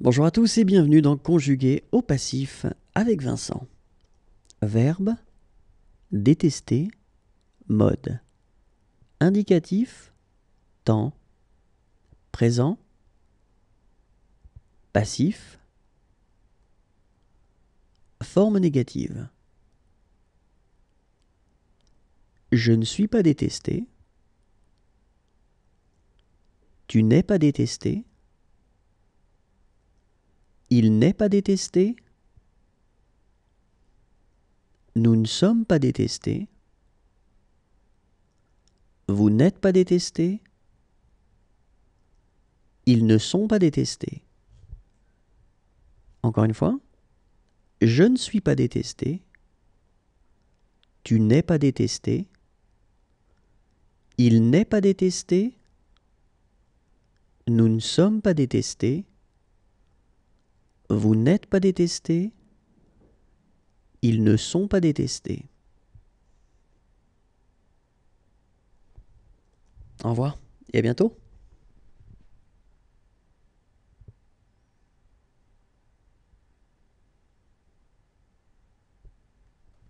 Bonjour à tous et bienvenue dans Conjuguer au passif avec Vincent. Verbe détester mode indicatif temps présent passif forme négative Je ne suis pas détesté. Tu n'es pas détesté. Il n'est pas détesté. Nous ne sommes pas détestés. Vous n'êtes pas détestés. Ils ne sont pas détestés. Encore une fois. Je ne suis pas détesté. Tu n'es pas détesté. Il n'est pas détesté. Nous ne sommes pas détestés. Vous n'êtes pas détestés, ils ne sont pas détestés. Au revoir et à bientôt.